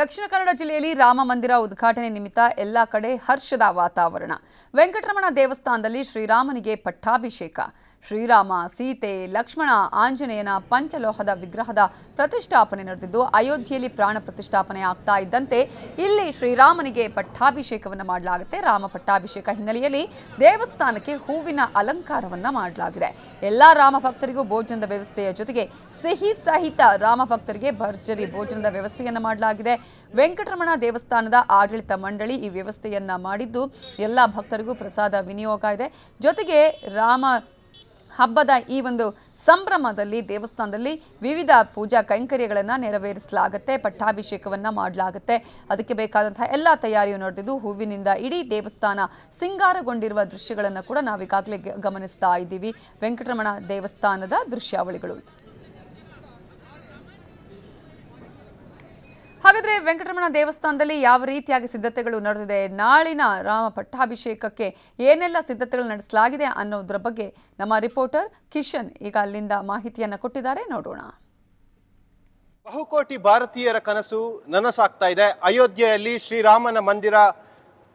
ದಕ್ಷಿಣ ಕನ್ನಡ ಜಿಲ್ಲೆಯಲ್ಲಿ ರಾಮ ಮಂದಿರ ಉದ್ಘಾಟನೆ ನಿಮಿತ್ತ ಎಲ್ಲಾ ಕಡೆ ಹರ್ಷದ ವಾತಾವರಣ ವೆಂಕಟರಮಣ ದೇವಸ್ಥಾನದಲ್ಲಿ ಶ್ರೀರಾಮನಿಗೆ ಪಟ್ಟಾಭಿಷೇಕ ಶ್ರೀರಾಮ ಸೀತೆ ಲಕ್ಷ್ಮಣ ಆಂಜನೇಯನ ಪಂಚಲೋಹದ ವಿಗ್ರಹದ ಪ್ರತಿಷ್ಠಾಪನೆ ನಡೆದಿದ್ದು ಅಯೋಧ್ಯೆಯಲ್ಲಿ ಪ್ರಾಣ ಪ್ರತಿಷ್ಠಾಪನೆ ಆಗ್ತಾ ಇದ್ದಂತೆ ಇಲ್ಲಿ ಶ್ರೀರಾಮನಿಗೆ ಪಟ್ಟಾಭಿಷೇಕವನ್ನು ಮಾಡಲಾಗುತ್ತೆ ರಾಮ ಪಟ್ಟಾಭಿಷೇಕ ಹಿನ್ನೆಲೆಯಲ್ಲಿ ದೇವಸ್ಥಾನಕ್ಕೆ ಹೂವಿನ ಅಲಂಕಾರವನ್ನು ಮಾಡಲಾಗಿದೆ ಎಲ್ಲ ರಾಮ ಭಕ್ತರಿಗೂ ಭೋಜನದ ವ್ಯವಸ್ಥೆಯ ಜೊತೆಗೆ ಸಿಹಿ ಸಹಿತ ರಾಮ ಭಕ್ತರಿಗೆ ಭರ್ಜರಿ ಭೋಜನದ ವ್ಯವಸ್ಥೆಯನ್ನು ಮಾಡಲಾಗಿದೆ ವೆಂಕಟರಮಣ ದೇವಸ್ಥಾನದ ಆಡಳಿತ ಮಂಡಳಿ ಈ ವ್ಯವಸ್ಥೆಯನ್ನ ಮಾಡಿದ್ದು ಎಲ್ಲ ಭಕ್ತರಿಗೂ ಪ್ರಸಾದ ವಿನಿಯೋಗ ಇದೆ ಜೊತೆಗೆ ರಾಮ ಹಬ್ಬದ ಈ ಒಂದು ಸಂಭ್ರಮದಲ್ಲಿ ದೇವಸ್ಥಾನದಲ್ಲಿ ವಿವಿಧ ಪೂಜಾ ಕೈಂಕರ್ಯಗಳನ್ನು ನೆರವೇರಿಸಲಾಗುತ್ತೆ ಪಟ್ಟಾಭಿಷೇಕವನ್ನು ಮಾಡಲಾಗುತ್ತೆ ಅದಕ್ಕೆ ಬೇಕಾದಂತಹ ಎಲ್ಲ ತಯಾರಿಯು ನಡೆದಿದ್ದು ಹೂವಿನಿಂದ ಇಡೀ ದೇವಸ್ಥಾನ ಸಿಂಗಾರಗೊಂಡಿರುವ ದೃಶ್ಯಗಳನ್ನು ಕೂಡ ನಾವೀಗಾಗಲೇ ಗಮನಿಸ್ತಾ ಇದ್ದೀವಿ ವೆಂಕಟರಮಣ ದೇವಸ್ಥಾನದ ದೃಶ್ಯಾವಳಿಗಳು ಹಾಗಾದ್ರೆ ವೆಂಕಟರಮಣ ದೇವಸ್ಥಾನದಲ್ಲಿ ಯಾವ ರೀತಿಯಾಗಿ ಸಿದ್ಧತೆಗಳು ನಡೆದಿದೆ ನಾಳಿನ ರಾಮ ಪಟ್ಟಾಭಿಷೇಕಕ್ಕೆ ಏನೆಲ್ಲ ಸಿದ್ಧತೆಗಳು ನಡೆಸಲಾಗಿದೆ ಅನ್ನೋದ್ರ ಬಗ್ಗೆ ನಮ್ಮ ರಿಪೋರ್ಟರ್ ಕಿಶನ್ ಈಗ ಅಲ್ಲಿಂದ ಮಾಹಿತಿಯನ್ನು ಕೊಟ್ಟಿದ್ದಾರೆ ನೋಡೋಣ ಬಹುಕೋಟಿ ಭಾರತೀಯರ ಕನಸು ನನಸಾಗ್ತಾ ಇದೆ ಅಯೋಧ್ಯೆಯಲ್ಲಿ ಶ್ರೀರಾಮನ ಮಂದಿರ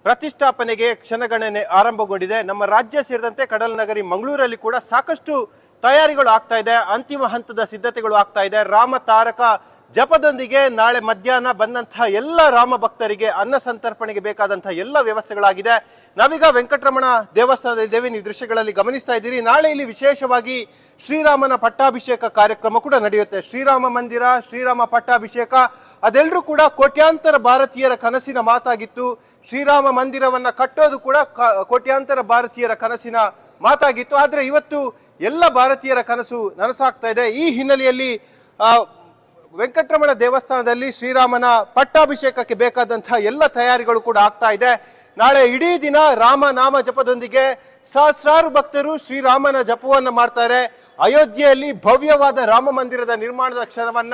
ಪ್ರತಿಷ್ಠಾಪನೆಗೆ ಕ್ಷಣಗಣನೆ ಆರಂಭಗೊಂಡಿದೆ ನಮ್ಮ ರಾಜ್ಯ ಸೇರಿದಂತೆ ಕಡಲ ನಗರಿ ಮಂಗಳೂರಲ್ಲಿ ಕೂಡ ಸಾಕಷ್ಟು ತಯಾರಿಗಳು ಆಗ್ತಾ ಇದೆ ಅಂತಿಮ ಹಂತದ ಸಿದ್ಧತೆಗಳು ಆಗ್ತಾ ಇದೆ ರಾಮ ತಾರಕ ಜಪದೊಂದಿಗೆ ನಾಳೆ ಮಧ್ಯಾಹ್ನ ಬಂದಂತಹ ಎಲ್ಲ ರಾಮ ಭಕ್ತರಿಗೆ ಅನ್ನ ಸಂತರ್ಪಣೆಗೆ ಬೇಕಾದಂತಹ ಎಲ್ಲ ವ್ಯವಸ್ಥೆಗಳಾಗಿದೆ ನಾವೀಗ ವೆಂಕಟರಮಣ ದೇವಸ್ಥಾನದ ದೇವಿ ನೀವು ದೃಶ್ಯಗಳಲ್ಲಿ ಗಮನಿಸ್ತಾ ಇದ್ದೀರಿ ನಾಳೆ ಇಲ್ಲಿ ವಿಶೇಷವಾಗಿ ಶ್ರೀರಾಮನ ಪಟ್ಟಾಭಿಷೇಕ ಕಾರ್ಯಕ್ರಮ ಕೂಡ ನಡೆಯುತ್ತೆ ಶ್ರೀರಾಮ ಮಂದಿರ ಶ್ರೀರಾಮ ಪಟ್ಟಾಭಿಷೇಕ ಅದೆಲ್ಲರೂ ಕೂಡ ಕೋಟ್ಯಾಂತರ ಭಾರತೀಯರ ಕನಸಿನ ಮಾತಾಗಿತ್ತು ಶ್ರೀರಾಮ ಮಂದಿರವನ್ನು ಕಟ್ಟೋದು ಕೂಡ ಕೋಟ್ಯಾಂತರ ಭಾರತೀಯರ ಕನಸಿನ ಮಾತಾಗಿತ್ತು ಆದರೆ ಇವತ್ತು ಎಲ್ಲ ಭಾರತೀಯರ ಕನಸು ನನಸಾಗ್ತಾ ಇದೆ ಈ ಹಿನ್ನೆಲೆಯಲ್ಲಿ ವೆಂಕಟರಮಣ ದೇವಸ್ಥಾನದಲ್ಲಿ ಶ್ರೀರಾಮನ ಪಟ್ಟಾಭಿಷೇಕಕ್ಕೆ ಬೇಕಾದಂತಹ ಎಲ್ಲ ತಯಾರಿಗಳು ಕೂಡ ಆಗ್ತಾ ಇದೆ ನಾಳೆ ಇಡೀ ದಿನ ರಾಮನಾಮ ಜಪದೊಂದಿಗೆ ಸಹಸ್ರಾರು ಭಕ್ತರು ಶ್ರೀರಾಮನ ಜಪವನ್ನು ಮಾಡ್ತಾರೆ ಅಯೋಧ್ಯೆಯಲ್ಲಿ ಭವ್ಯವಾದ ರಾಮ ಮಂದಿರದ ನಿರ್ಮಾಣದ ಕ್ಷಣವನ್ನ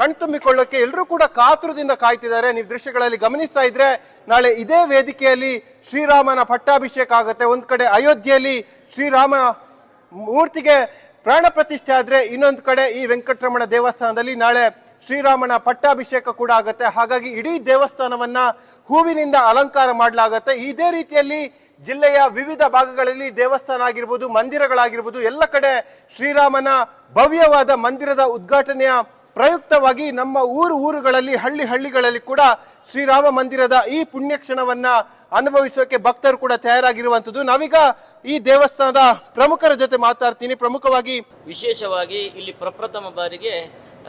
ಕಣ್ತುಂಬಿಕೊಳ್ಳೋಕೆ ಎಲ್ಲರೂ ಕೂಡ ಕಾತುರದಿಂದ ಕಾಯ್ತಿದ್ದಾರೆ ನೀವು ದೃಶ್ಯಗಳಲ್ಲಿ ಗಮನಿಸ್ತಾ ಇದ್ರೆ ನಾಳೆ ಇದೇ ವೇದಿಕೆಯಲ್ಲಿ ಶ್ರೀರಾಮನ ಪಟ್ಟಾಭಿಷೇಕ ಆಗುತ್ತೆ ಒಂದು ಕಡೆ ಅಯೋಧ್ಯೆಯಲ್ಲಿ ಶ್ರೀರಾಮ ಮೂರ್ತಿಗೆ ಪ್ರಾಣ ಪ್ರತಿಷ್ಠೆ ಆದರೆ ಇನ್ನೊಂದು ಕಡೆ ಈ ವೆಂಕಟರಮಣ ದೇವಸ್ಥಾನದಲ್ಲಿ ನಾಳೆ ಶ್ರೀರಾಮನ ಪಟ್ಟಾಭಿಷೇಕ ಕೂಡ ಆಗುತ್ತೆ ಹಾಗಾಗಿ ಇಡೀ ದೇವಸ್ಥಾನವನ್ನ ಹೂವಿನಿಂದ ಅಲಂಕಾರ ಮಾಡಲಾಗುತ್ತೆ ಇದೇ ರೀತಿಯಲ್ಲಿ ಜಿಲ್ಲೆಯ ವಿವಿಧ ಭಾಗಗಳಲ್ಲಿ ದೇವಸ್ಥಾನ ಆಗಿರ್ಬೋದು ಮಂದಿರಗಳಾಗಿರ್ಬೋದು ಎಲ್ಲ ಕಡೆ ಶ್ರೀರಾಮನ ಭವ್ಯವಾದ ಮಂದಿರದ ಉದ್ಘಾಟನೆಯ ಪ್ರಯುಕ್ತವಾಗಿ ನಮ್ಮ ಊರು ಊರುಗಳಲ್ಲಿ ಹಳ್ಳಿ ಹಳ್ಳಿಗಳಲ್ಲಿ ಕೂಡ ಶ್ರೀರಾಮ ಮಂದಿರದ ಈ ಪುಣ್ಯಕ್ಷಣವನ್ನ ಅನುಭವಿಸೋಕೆ ಭಕ್ತರು ಕೂಡ ತಯಾರಾಗಿರುವಂಥದ್ದು ನಾವೀಗ ಈ ದೇವಸ್ಥಾನದ ಪ್ರಮುಖರ ಜೊತೆ ಮಾತಾಡ್ತೀನಿ ಪ್ರಮುಖವಾಗಿ ವಿಶೇಷವಾಗಿ ಇಲ್ಲಿ ಪ್ರಪ್ರಥಮ ಬಾರಿಗೆ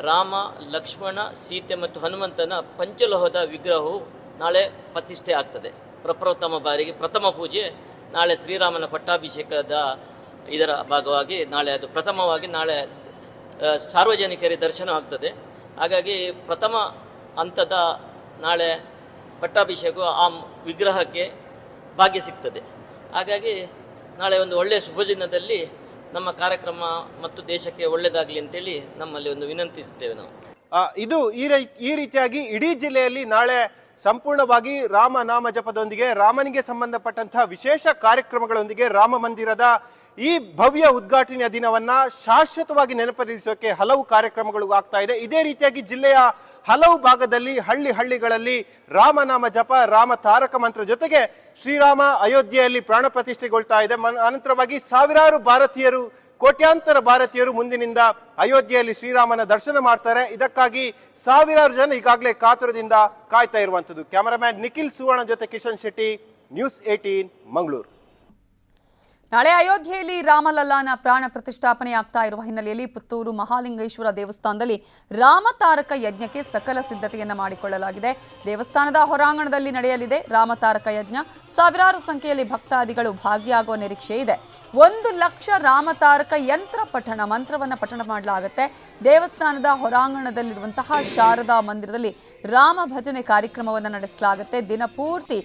ರಾಮ ಲಕ್ಷ್ಮಣ ಸೀತೆ ಮತ್ತು ಹನುಮಂತನ ಪಂಚಲೋಹದ ವಿಗ್ರಹವು ನಾಳೆ ಪ್ರತಿಷ್ಠೆ ಆಗ್ತದೆ ಪ್ರಪ್ರಥಮ ಬಾರಿಗೆ ಪ್ರಥಮ ಪೂಜೆ ನಾಳೆ ಶ್ರೀರಾಮನ ಪಟ್ಟಾಭಿಷೇಕದ ಇದರ ಭಾಗವಾಗಿ ನಾಳೆ ಅದು ಪ್ರಥಮವಾಗಿ ನಾಳೆ ಸಾರ್ವಜನಿಕರಿಗೆ ಆಗ್ತದೆ ಹಾಗಾಗಿ ಪ್ರಥಮ ಹಂತದ ನಾಳೆ ಪಟ್ಟಾಭಿಷೇಕ ಆ ವಿಗ್ರಹಕ್ಕೆ ಭಾಗ್ಯ ಸಿಗ್ತದೆ ಹಾಗಾಗಿ ನಾಳೆ ಒಂದು ಒಳ್ಳೆಯ ಶುಭದಿನದಲ್ಲಿ ನಮ್ಮ ಕಾರ್ಯಕ್ರಮ ಮತ್ತು ದೇಶಕ್ಕೆ ಒಳ್ಳೆಯದಾಗಲಿ ಅಂತೇಳಿ ನಮ್ಮಲ್ಲಿ ಒಂದು ವಿನಂತಿಸುತ್ತೇವೆ ನಾವು ಇದು ಈ ರೀತಿಯಾಗಿ ಇಡೀ ಜಿಲ್ಲೆಯಲ್ಲಿ ನಾಳೆ ಸಂಪೂರ್ಣವಾಗಿ ರಾಮನಾಮ ಜಪದೊಂದಿಗೆ ರಾಮನಿಗೆ ಸಂಬಂಧಪಟ್ಟಂತಹ ವಿಶೇಷ ಕಾರ್ಯಕ್ರಮಗಳೊಂದಿಗೆ ರಾಮ ಮಂದಿರದ ಈ ಭವ್ಯ ಉದ್ಘಾಟನೆಯ ದಿನವನ್ನ ಶಾಶ್ವತವಾಗಿ ನೆನಪಿಸೋಕೆ ಹಲವು ಕಾರ್ಯಕ್ರಮಗಳು ಆಗ್ತಾ ಇದೆ ಇದೇ ರೀತಿಯಾಗಿ ಜಿಲ್ಲೆಯ ಹಲವು ಭಾಗದಲ್ಲಿ ಹಳ್ಳಿ ಹಳ್ಳಿಗಳಲ್ಲಿ ರಾಮನಾಮ ಜಪ ರಾಮ ತಾರಕ ಮಂತ್ರ ಜೊತೆಗೆ ಶ್ರೀರಾಮ ಅಯೋಧ್ಯೆಯಲ್ಲಿ ಪ್ರಾಣ ಪ್ರತಿಷ್ಠೆಗೊಳ್ತಾ ಇದೆ ಅನಂತರವಾಗಿ ಸಾವಿರಾರು ಭಾರತೀಯರು ಕೋಟ್ಯಾಂತರ ಭಾರತೀಯರು ಮುಂದಿನಿಂದ ಅಯೋಧ್ಯೆಯಲ್ಲಿ ಶ್ರೀರಾಮನ ದರ್ಶನ ಮಾಡ್ತಾರೆ ಇದಕ್ಕಾಗಿ ಸಾವಿರಾರು ಜನ ಈಗಾಗಲೇ ಕಾತುರದಿಂದ ಕಾಯ್ತಾ ಇರುವಂತ ಇರುವಂಥದ್ದು ಕ್ಯಾಮರಾಮ್ಯಾನ್ ನಿಖಿಲ್ ಸುವರ್ಣ ಜೊತೆ ಕಿಶನ್ ಶೆಟ್ಟಿ ನ್ಯೂಸ್ ಏಟೀನ್ ಮಂಗಳೂರು ನಾಳೆ ಅಯೋಧ್ಯೆಯಲ್ಲಿ ರಾಮಲಲ್ಲಾನ ಪ್ರಾಣ ಆಗ್ತಾ ಇರುವ ಹಿನ್ನೆಲೆಯಲ್ಲಿ ಪುತ್ತೂರು ಮಹಾಲಿಂಗೇಶ್ವರ ದೇವಸ್ಥಾನದಲ್ಲಿ ರಾಮತಾರಕ ಯಜ್ಞಕ್ಕೆ ಸಕಲ ಸಿದ್ಧತೆಯನ್ನು ಮಾಡಿಕೊಳ್ಳಲಾಗಿದೆ ದೇವಸ್ಥಾನದ ಹೊರಾಂಗಣದಲ್ಲಿ ನಡೆಯಲಿದೆ ರಾಮತಾರಕ ಯಜ್ಞ ಸಾವಿರಾರು ಸಂಖ್ಯೆಯಲ್ಲಿ ಭಕ್ತಾದಿಗಳು ಭಾಗಿಯಾಗುವ ನಿರೀಕ್ಷೆ ಇದೆ ಒಂದು ಲಕ್ಷ ರಾಮತಾರಕ ಯಂತ್ರ ಪಠಣ ಮಂತ್ರವನ್ನು ಪಠಣ ಮಾಡಲಾಗುತ್ತೆ ದೇವಸ್ಥಾನದ ಹೊರಾಂಗಣದಲ್ಲಿರುವಂತಹ ಶಾರದಾ ಮಂದಿರದಲ್ಲಿ ರಾಮ ಭಜನೆ ಕಾರ್ಯಕ್ರಮವನ್ನು ನಡೆಸಲಾಗುತ್ತೆ ದಿನಪೂರ್ತಿ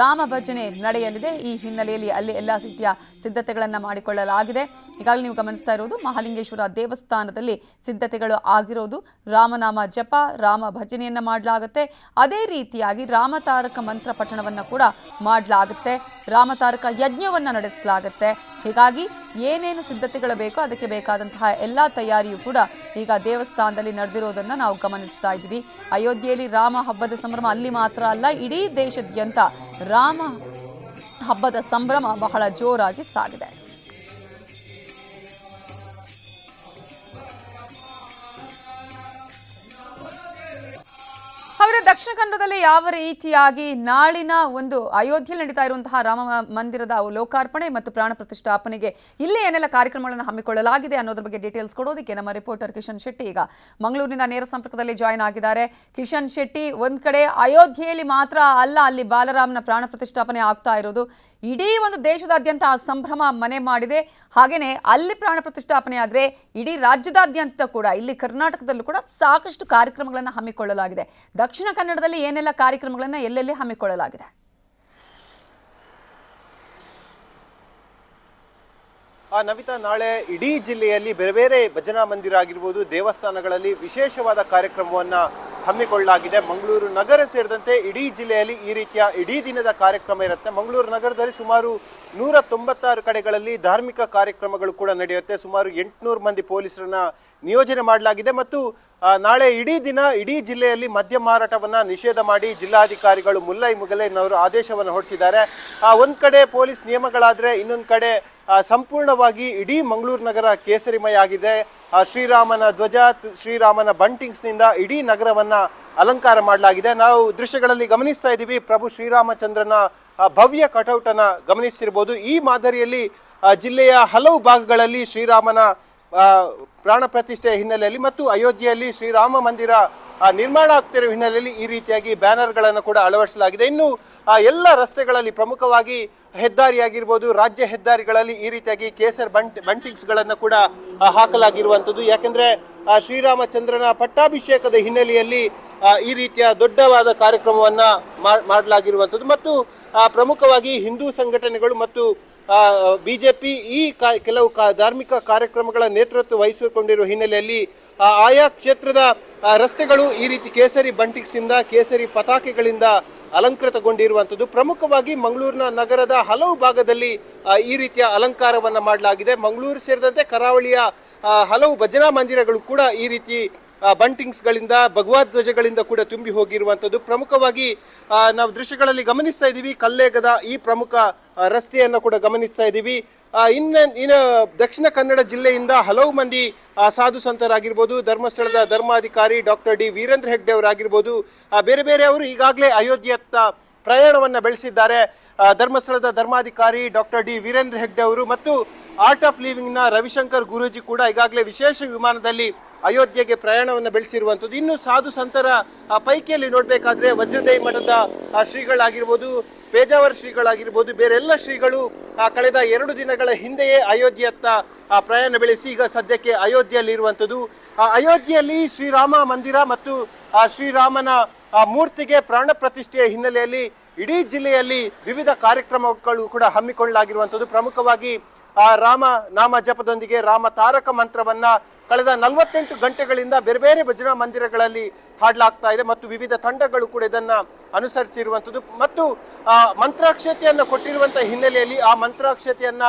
ರಾಮ ಭಜನೆ ನಡೆಯಲಿದೆ ಈ ಹಿನ್ನೆಲೆಯಲ್ಲಿ ಅಲ್ಲಿ ಎಲ್ಲ ರೀತಿಯ ಸಿದ್ಧತೆಗಳನ್ನು ಮಾಡಿಕೊಳ್ಳಲಾಗಿದೆ ಈಗಾಗಲೇ ನೀವು ಗಮನಿಸ್ತಾ ಇರುವುದು ಮಹಾಲಿಂಗೇಶ್ವರ ದೇವಸ್ಥಾನದಲ್ಲಿ ಸಿದ್ಧತೆಗಳು ಆಗಿರೋದು ರಾಮನಾಮ ಜಪ ರಾಮ ಭಜನೆಯನ್ನು ಮಾಡಲಾಗುತ್ತೆ ಅದೇ ರೀತಿಯಾಗಿ ರಾಮತಾರಕ ಮಂತ್ರ ಪಠಣವನ್ನು ಕೂಡ ಮಾಡಲಾಗುತ್ತೆ ರಾಮತಾರಕ ಯಜ್ಞವನ್ನು ನಡೆಸಲಾಗುತ್ತೆ ಹೀಗಾಗಿ ಏನೇನು ಸಿದ್ಧತೆಗಳು ಬೇಕೋ ಅದಕ್ಕೆ ಬೇಕಾದಂತಹ ಎಲ್ಲ ತಯಾರಿಯು ಕೂಡ ಈಗ ದೇವಸ್ಥಾನದಲ್ಲಿ ನಡೆದಿರೋದನ್ನು ನಾವು ಗಮನಿಸ್ತಾ ಇದ್ದೀವಿ ಅಯೋಧ್ಯೆಯಲ್ಲಿ ರಾಮ ಹಬ್ಬದ ಸಂಭ್ರಮ ಅಲ್ಲಿ ಮಾತ್ರ ಅಲ್ಲ ಇಡೀ ದೇಶಾದ್ಯಂತ ರಾಮ ಹಬ್ಬದ ಸಂಭ್ರಮ ಬಹಳ ಜೋರಾಗಿ ಸಾಗಿದೆ ಅವರ ದಕ್ಷಿಣ ಕನ್ನಡದಲ್ಲಿ ಯಾವ ರೀತಿಯಾಗಿ ನಾಳಿನ ಒಂದು ಅಯೋಧ್ಯೆಯಲ್ಲಿ ನಡೀತಾ ಇರುವಂತಹ ರಾಮ ಮಂದಿರದ ಲೋಕಾರ್ಪಣೆ ಮತ್ತು ಪ್ರಾಣ ಪ್ರತಿಷ್ಠಾಪನೆಗೆ ಇಲ್ಲಿ ಏನೆಲ್ಲ ಕಾರ್ಯಕ್ರಮಗಳನ್ನು ಹಮ್ಮಿಕೊಳ್ಳಲಾಗಿದೆ ಅನ್ನೋದ್ರ ಬಗ್ಗೆ ಡೀಟೇಲ್ಸ್ ಕೊಡೋದಕ್ಕೆ ನಮ್ಮ ರಿಪೋರ್ಟರ್ ಕಿಶನ್ ಶೆಟ್ಟಿ ಈಗ ಮಂಗಳೂರಿನಿಂದ ನೇರ ಸಂಪರ್ಕದಲ್ಲಿ ಜಾಯಿನ್ ಆಗಿದ್ದಾರೆ ಕಿಶನ್ ಶೆಟ್ಟಿ ಒಂದ್ ಕಡೆ ಅಯೋಧ್ಯೆಯಲ್ಲಿ ಮಾತ್ರ ಅಲ್ಲ ಅಲ್ಲಿ ಬಾಲರಾಮನ ಪ್ರಾಣ ಪ್ರತಿಷ್ಠಾಪನೆ ಆಗ್ತಾ ಇರೋದು ಇಡೀ ಒಂದು ದೇಶದಾದ್ಯಂತ ಸಂಭ್ರಮ ಮನೆ ಮಾಡಿದೆ ಹಾಗೇನೆ ಅಲ್ಲಿ ಪ್ರಾಣ ಪ್ರತಿಷ್ಠಾಪನೆ ಆದರೆ ಇಡೀ ರಾಜ್ಯದಾದ್ಯಂತ ಕೂಡ ಇಲ್ಲಿ ಕರ್ನಾಟಕದಲ್ಲೂ ಕೂಡ ಸಾಕಷ್ಟು ಕಾರ್ಯಕ್ರಮಗಳನ್ನು ಹಮ್ಮಿಕೊಳ್ಳಲಾಗಿದೆ ದಕ್ಷಿಣ ಕನ್ನಡದಲ್ಲಿ ಏನೆಲ್ಲ ಕಾರ್ಯಕ್ರಮಗಳನ್ನು ಎಲ್ಲೆಲ್ಲಿ ಹಮ್ಮಿಕೊಳ್ಳಲಾಗಿದೆ ನವಿತಾ ನಾಳೆ ಇಡೀ ಜಿಲ್ಲೆಯಲ್ಲಿ ಬೇರೆ ಬೇರೆ ಭಜನಾ ಮಂದಿರ ಆಗಿರ್ಬೋದು ದೇವಸ್ಥಾನಗಳಲ್ಲಿ ವಿಶೇಷವಾದ ಕಾರ್ಯಕ್ರಮವನ್ನು ಹಮ್ಮಿಕೊಳ್ಳಲಾಗಿದೆ ಮಂಗಳೂರು ನಗರ ಸೇರಿದಂತೆ ಇಡೀ ಜಿಲ್ಲೆಯಲ್ಲಿ ಈ ರೀತಿಯ ಇಡೀ ದಿನದ ಕಾರ್ಯಕ್ರಮ ಇರುತ್ತೆ ಮಂಗಳೂರು ನಗರದಲ್ಲಿ ಸುಮಾರು ನೂರ ತೊಂಬತ್ತಾರು ಕಡೆಗಳಲ್ಲಿ ಧಾರ್ಮಿಕ ಕಾರ್ಯಕ್ರಮಗಳು ಕೂಡ ನಡೆಯುತ್ತೆ ಸುಮಾರು ಎಂಟುನೂರು ಮಂದಿ ಪೊಲೀಸರನ್ನ ನಿಯೋಜನೆ ಮಾಡಲಾಗಿದೆ ಮತ್ತು ನಾಳೆ ಇಡೀ ದಿನ ಇಡೀ ಜಿಲ್ಲೆಯಲ್ಲಿ ಮದ್ಯ ಮಾರಾಟವನ್ನು ನಿಷೇಧ ಮಾಡಿ ಜಿಲ್ಲಾಧಿಕಾರಿಗಳು ಮುಲ್ಲೈ ಮುಗಲೈನವರು ಆದೇಶವನ್ನು ಹೊರಡಿಸಿದ್ದಾರೆ ಒಂದು ಕಡೆ ಪೊಲೀಸ್ ನಿಯಮಗಳಾದರೆ ಇನ್ನೊಂದು ಕಡೆ ಸಂಪೂರ್ಣವಾಗಿ ಇಡೀ ಮಂಗಳೂರು ನಗರ ಕೇಸರಿಮಯ ಆಗಿದೆ ಶ್ರೀರಾಮನ ಧ್ವಜ ಶ್ರೀರಾಮನ ಬಂಟಿಂಗ್ಸ್ನಿಂದ ಇಡೀ ನಗರವನ್ನು ಅಲಂಕಾರ ಮಾಡಲಾಗಿದೆ ನಾವು ದೃಶ್ಯಗಳಲ್ಲಿ ಗಮನಿಸ್ತಾ ಇದ್ದೀವಿ ಪ್ರಭು ಶ್ರೀರಾಮಚಂದ್ರನ ಭವ್ಯ ಕಟೌಟನ್ನು ಗಮನಿಸಿರ್ಬೋದು ಈ ಮಾದರಿಯಲ್ಲಿ ಜಿಲ್ಲೆಯ ಹಲವು ಭಾಗಗಳಲ್ಲಿ ಶ್ರೀರಾಮನ ಪ್ರಾಣ ಪ್ರತಿಷ್ಠೆ ಹಿನ್ನೆಲೆಯಲ್ಲಿ ಮತ್ತು ಅಯೋಧ್ಯೆಯಲ್ಲಿ ಶ್ರೀರಾಮ ಮಂದಿರ ನಿರ್ಮಾಣ ಆಗ್ತಿರುವ ಹಿನ್ನೆಲೆಯಲ್ಲಿ ಈ ರೀತಿಯಾಗಿ ಬ್ಯಾನರ್ಗಳನ್ನು ಕೂಡ ಅಳವಡಿಸಲಾಗಿದೆ ಇನ್ನು ಎಲ್ಲ ರಸ್ತೆಗಳಲ್ಲಿ ಪ್ರಮುಖವಾಗಿ ಹೆದ್ದಾರಿಯಾಗಿರ್ಬೋದು ರಾಜ್ಯ ಹೆದ್ದಾರಿಗಳಲ್ಲಿ ಈ ರೀತಿಯಾಗಿ ಕೇಸರ್ ಬಂಟ್ ಬಂಟಿಂಗ್ಸ್ಗಳನ್ನು ಕೂಡ ಹಾಕಲಾಗಿರುವಂಥದ್ದು ಯಾಕೆಂದರೆ ಶ್ರೀರಾಮಚಂದ್ರನ ಪಟ್ಟಾಭಿಷೇಕದ ಹಿನ್ನೆಲೆಯಲ್ಲಿ ಈ ರೀತಿಯ ದೊಡ್ಡವಾದ ಕಾರ್ಯಕ್ರಮವನ್ನು ಮಾಡಲಾಗಿರುವಂಥದ್ದು ಮತ್ತು ಪ್ರಮುಖವಾಗಿ ಹಿಂದೂ ಸಂಘಟನೆಗಳು ಮತ್ತು ಬಿಜೆಪಿ ಈ ಕೆಲವು ಧಾರ್ಮಿಕ ಕಾರ್ಯಕ್ರಮಗಳ ನೇತೃತ್ವ ವಹಿಸಿಕೊಂಡಿರುವ ಹಿನ್ನೆಲೆಯಲ್ಲಿ ಆಯಾ ಕ್ಷೇತ್ರದ ರಸ್ತೆಗಳು ಈ ರೀತಿ ಕೇಸರಿ ಬಂಟಿಕ್ಸಿಂದ ಕೇಸರಿ ಪತಾಕೆಗಳಿಂದ ಅಲಂಕೃತಗೊಂಡಿರುವಂಥದ್ದು ಪ್ರಮುಖವಾಗಿ ಮಂಗಳೂರಿನ ನಗರದ ಹಲವು ಭಾಗದಲ್ಲಿ ಈ ರೀತಿಯ ಅಲಂಕಾರವನ್ನು ಮಾಡಲಾಗಿದೆ ಮಂಗಳೂರು ಸೇರಿದಂತೆ ಕರಾವಳಿಯ ಹಲವು ಭಜನಾ ಮಂದಿರಗಳು ಕೂಡ ಈ ರೀತಿ ಬಂಟಿಂಗ್ಸ್ಗಳಿಂದ ಭಗವಾಧ್ವಜಗಳಿಂದ ಕೂಡ ತುಂಬಿ ಹೋಗಿರುವಂಥದ್ದು ಪ್ರಮುಖವಾಗಿ ನಾವು ದೃಶ್ಯಗಳಲ್ಲಿ ಗಮನಿಸ್ತಾ ಇದ್ದೀವಿ ಕಲ್ಲೇಗದ ಈ ಪ್ರಮುಖ ರಸ್ತೆಯನ್ನು ಕೂಡ ಗಮನಿಸ್ತಾ ಇದ್ದೀವಿ ಇನ್ನು ಇನ್ನು ದಕ್ಷಿಣ ಕನ್ನಡ ಜಿಲ್ಲೆಯಿಂದ ಹಲವು ಮಂದಿ ಸಾಧು ಸಂತರಾಗಿರ್ಬೋದು ಧರ್ಮಸ್ಥಳದ ಧರ್ಮಾಧಿಕಾರಿ ಡಾಕ್ಟರ್ ಡಿ ವೀರೇಂದ್ರ ಹೆಗ್ಡೆ ಅವರಾಗಿರ್ಬೋದು ಬೇರೆ ಬೇರೆ ಅವರು ಈಗಾಗಲೇ ಅಯೋಧ್ಯೆಯತ್ತ ಪ್ರಯಾಣವನ್ನು ಬೆಳೆಸಿದ್ದಾರೆ ಧರ್ಮಸ್ಥಳದ ಧರ್ಮಾಧಿಕಾರಿ ಡಾಕ್ಟರ್ ಡಿ ವೀರೇಂದ್ರ ಹೆಗ್ಡೆ ಅವರು ಮತ್ತು ಆರ್ಟ್ ಆಫ್ ಲಿವಿಂಗ್ನ ರವಿಶಂಕರ್ ಗುರೂಜಿ ಕೂಡ ಈಗಾಗಲೇ ವಿಶೇಷ ವಿಮಾನದಲ್ಲಿ ಅಯೋಧ್ಯೆಗೆ ಪ್ರಯಾಣವನ್ನು ಬೆಳೆಸಿರುವಂಥದ್ದು ಇನ್ನು ಸಾಧು ಸಂತರ ಪೈಕಿಯಲ್ಲಿ ನೋಡಬೇಕಾದ್ರೆ ವಜ್ರದೇವಿ ಮಠದ ಶ್ರೀಗಳಾಗಿರ್ಬೋದು ಪೇಜಾವರ್ ಶ್ರೀಗಳಾಗಿರ್ಬೋದು ಬೇರೆಲ್ಲ ಶ್ರೀಗಳು ಕಳೆದ ಎರಡು ದಿನಗಳ ಹಿಂದೆಯೇ ಅಯೋಧ್ಯೆಯತ್ತ ಪ್ರಯಾಣ ಬೆಳೆಸಿ ಈಗ ಸದ್ಯಕ್ಕೆ ಅಯೋಧ್ಯೆಯಲ್ಲಿರುವಂಥದ್ದು ಅಯೋಧ್ಯೆಯಲ್ಲಿ ಶ್ರೀರಾಮ ಮಂದಿರ ಮತ್ತು ಶ್ರೀರಾಮನ ಆ ಮೂರ್ತಿಗೆ ಪ್ರಾಣ ಪ್ರತಿಷ್ಠೆಯ ಹಿನ್ನೆಲೆಯಲ್ಲಿ ಇಡೀ ಜಿಲ್ಲೆಯಲ್ಲಿ ವಿವಿಧ ಕಾರ್ಯಕ್ರಮಗಳು ಕೂಡ ಹಮ್ಮಿಕೊಳ್ಳಲಾಗಿರುವಂಥದ್ದು ಪ್ರಮುಖವಾಗಿ ಆ ರಾಮ ನಾಮ ಜಪದೊಂದಿಗೆ ರಾಮ ತಾರಕ ಮಂತ್ರವನ್ನ ಕಳೆದ ನಲವತ್ತೆಂಟು ಗಂಟೆಗಳಿಂದ ಬೇರೆ ಬೇರೆ ಭಜನಾ ಮಂದಿರಗಳಲ್ಲಿ ಹಾಡಲಾಗ್ತಾ ಇದೆ ಮತ್ತು ವಿವಿಧ ತಂಡಗಳು ಕೂಡ ಇದನ್ನ ಅನುಸರಿಸಿರುವಂಥದ್ದು ಮತ್ತು ಆ ಮಂತ್ರಾಕ್ಷತೆಯನ್ನು ಕೊಟ್ಟಿರುವಂತಹ ಹಿನ್ನೆಲೆಯಲ್ಲಿ ಆ ಮಂತ್ರಾಕ್ಷತೆಯನ್ನ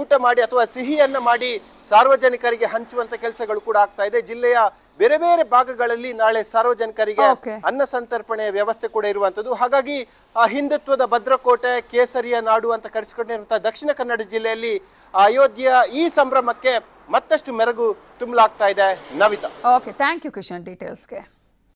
ಊಟ ಮಾಡಿ ಅಥವಾ ಸಿಹಿಯನ್ನ ಮಾಡಿ ಸಾರ್ವಜನಿಕರಿಗೆ ಹಂಚುವಂತ ಕೆಲಸಗಳು ಕೂಡ ಆಗ್ತಾ ಇದೆ ಜಿಲ್ಲೆಯ ಬೇರೆ ಬೇರೆ ಭಾಗಗಳಲ್ಲಿ ನಾಳೆ ಸಾರ್ವಜನಿಕರಿಗೆ ಅನ್ನ ಸಂತರ್ಪಣೆಯ ವ್ಯವಸ್ಥೆ ಕೂಡ ಇರುವಂತದ್ದು ಹಾಗಾಗಿ ಹಿಂದುತ್ವದ ಭದ್ರಕೋಟೆ ಕೇಸರಿಯ ನಾಡು ಅಂತ ಕರೆಸಿಕೊಂಡಿರುವಂತಹ ದಕ್ಷಿಣ ಕನ್ನಡ ಜಿಲ್ಲೆಯಲ್ಲಿ ಅಯೋಧ್ಯೆಯ ಈ ಸಂಭ್ರಮಕ್ಕೆ ಮತ್ತಷ್ಟು ಮೆರಗು ತುಂಬಲಾಗ್ತಾ ಇದೆ Navita okay thank you Kishan ಡೀಟೇಲ್ಸ್ಗೆ